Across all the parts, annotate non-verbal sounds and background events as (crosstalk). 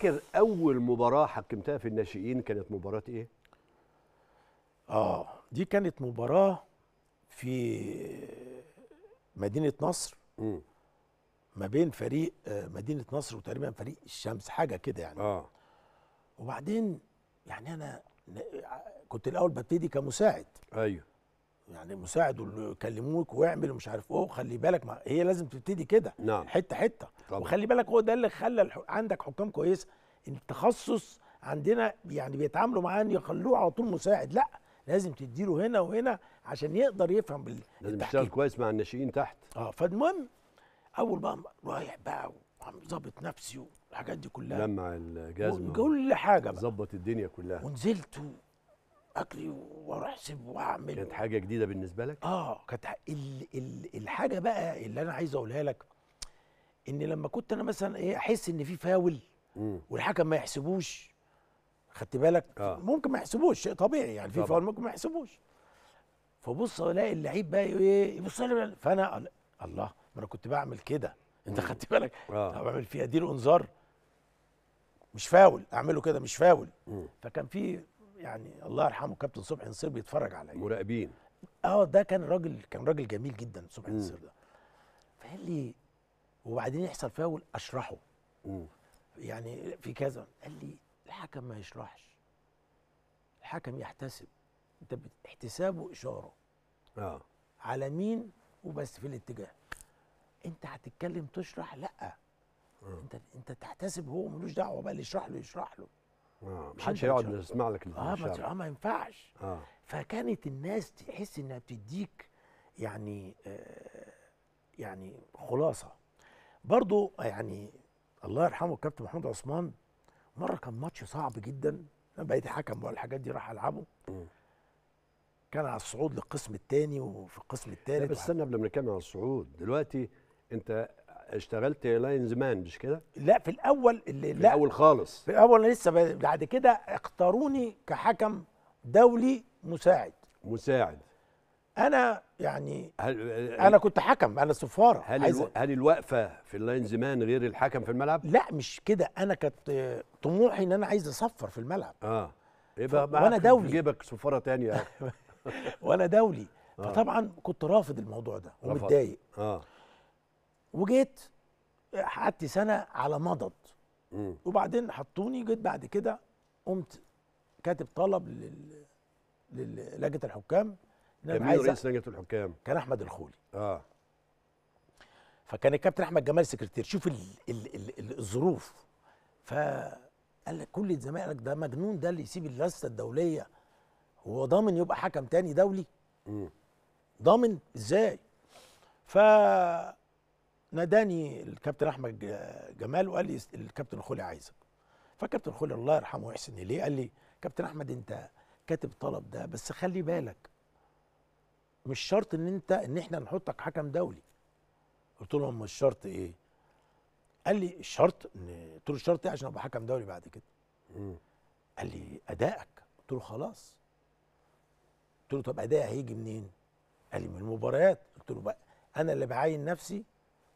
فاكر اول مباراه حكمتها في الناشئين كانت مباراه ايه اه دي كانت مباراه في مدينه نصر م. ما بين فريق آه، مدينه نصر وتقريبا فريق الشمس حاجه كده يعني اه وبعدين يعني انا كنت الاول ببتدي كمساعد ايوه يعني مساعد وكلموك يكلموك واعمل ومش عارف ايه وخلي بالك ما هي لازم تبتدي كده نعم. حته حته طبعا. وخلي بالك هو ده اللي خلى عندك حكام كويسه التخصص عندنا يعني بيتعاملوا معاه ان يخلوه على طول مساعد لا لازم تديله هنا وهنا عشان يقدر يفهم بال لازم يشتغل كويس مع الناشئين تحت اه فالمهم اول بقى رايح بقى وعم ظابط نفسي والحاجات دي كلها لمع الجزمه كل حاجه بقى ظبط الدنيا كلها ونزلت اكلي واروح اسيب واعمل كانت حاجه جديده بالنسبه لك اه كانت ال ال الحاجه بقى اللي انا عايز اقولها لك ان لما كنت انا مثلا ايه احس ان في فاول والحكم ما يحسبوش خدت بالك آه. ممكن ما يحسبوش شيء طبيعي يعني في فاول ممكن ما يحسبوش فبص الاقي اللعيب بقى ايه يبص إيه، لي فانا الله ما انا كنت بعمل كده انت خدت بالك آه. بعمل فيها دي الانذار مش فاول اعمله كده مش فاول مم. فكان في يعني الله يرحمه كابتن صبحي نصير بيتفرج عليا مراقبين اه ده كان راجل كان راجل جميل جدا صبحي نصير ده فقال لي وبعدين يحصل فاول اشرحه مم. يعني في كذا قال لي الحكم ما يشرحش الحكم يحتسب انت احتسابه اشاره اه على مين وبس في الاتجاه انت هتتكلم تشرح لا آه. انت انت تحتسب هو ملوش دعوه بقى اللي يشرح له يشرح له اه محدش هيقعد يسمع لك اه ما, آه، ما ينفعش آه. فكانت الناس تحس انها بتديك يعني آه يعني خلاصه برضو يعني الله يرحمه الكابتن محمود عثمان مره كان ماتش صعب جدا انا بقيت حكم بقى الحاجات دي راح العبه كان على الصعود للقسم الثاني وفي القسم الثالث بس استنى قبل ما نتكلم على الصعود دلوقتي انت اشتغلت لاين زمان مش كده؟ لا في الاول اللي في لا الاول خالص في الاول لسه بعد كده اختاروني كحكم دولي مساعد مساعد انا يعني هل انا كنت حكم انا صفاره هل هل الوقفه في اللاين زمان غير الحكم في الملعب؟ لا مش كده انا كانت طموحي ان انا عايز اصفر في الملعب اه يبقى إيه ف... وانا دولي في جيبك صفاره ثانيه (laughs) وانا دولي آه. فطبعا كنت رافض الموضوع ده ومتضايق اه وجيت قعدت سنه على مضض مم. وبعدين حطوني جيت بعد كده قمت كاتب طلب لل للجنه الحكام ان انا عايز رئيس لجنه الحكام كان احمد الخولي اه فكان الكابتن احمد جمال سكرتير شوف الـ الـ الـ الظروف فقال لك كل زمايلك ده مجنون ده اللي يسيب اللسته الدوليه هو ضامن يبقى حكم تاني دولي امم ضامن ازاي ف ناداني الكابتن احمد جمال وقال لي الكابتن خولي عايزك فكابتن خولي الله يرحمه ويحسن اليه قال لي كابتن احمد انت كاتب طلب ده بس خلي بالك مش شرط ان انت ان احنا نحطك حكم دولي قلت له مش شرط ايه قال لي الشرط ان قلت له الشرط ايه عشان ابقى حكم دولي بعد كده قال لي ادائك قلت له خلاص قلت له طب ادائي هيجي منين قال لي من المباريات قلت له بقى انا اللي بعين نفسي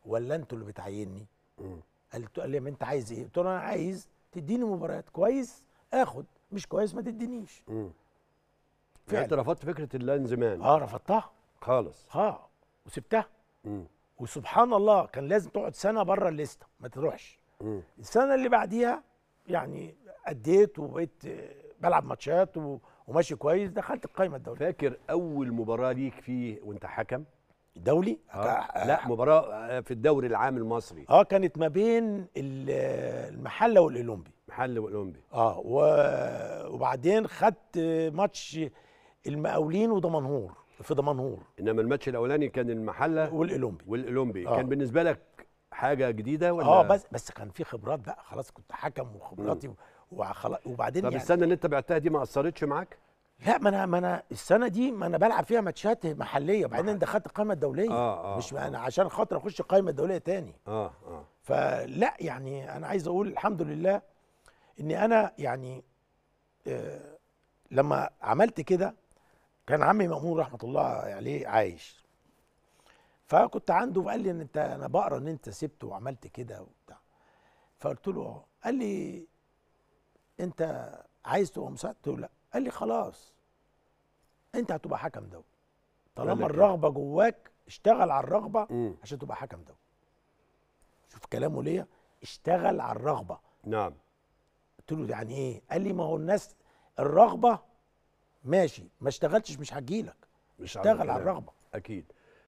ولا انتوا اللي بتعيني؟ قال لي انت عايز ايه قلت له انا عايز تديني مباريات كويس اخد مش كويس ما تدينيش امم انت رفضت فكره اللانزمان اه رفضتها خالص اه وسبتها مم. وسبحان الله كان لازم تقعد سنه بره الليسته ما تروحش مم. السنه اللي بعديها يعني اديت وبقيت بلعب ماتشات وماشي كويس دخلت القائمه الدوليه فاكر اول مباراه ليك فيه وانت حكم دولي آه. لا مباراه آه، في الدوري العام المصري اه كانت ما بين المحله والاولمبي محله والاولمبي اه و... وبعدين خدت ماتش المقاولين ودمنهور في دمنهور انما الماتش الاولاني كان المحله والاولمبي والاولمبي آه. كان بالنسبه لك حاجه جديده ولا اه بس بس كان في خبرات بقى خلاص كنت حكم وخبراتي وخلاص وبعدين طب يعني السنه اللي انت بعتها دي ما اثرتش معاك لا ما انا ما انا السنه دي ما انا بلعب فيها ماتشات محليه وبعدين انا دخلت القائمه الدوليه آه آه مش آه. انا عشان خاطر اخش القائمه الدوليه تاني اه اه فلا يعني انا عايز اقول الحمد لله ان انا يعني آه، لما عملت كده كان عمي مامون رحمه الله عليه عايش فكنت عنده فقال لي ان انت انا بقرا ان انت سبت وعملت كده وبتاع فقلت له اه قال لي انت عايز تبقى مساعد قلت له لا قال لي خلاص انت هتبقى حكم دولي طالما الرغبه جواك اشتغل على الرغبه مم. عشان تبقى حكم دولي شوف كلامه ليا اشتغل على الرغبه نعم قلت له يعني ايه قال لي ما هو الناس الرغبه ماشي ما اشتغلتش مش هجيلك اشتغل على الرغبه اكيد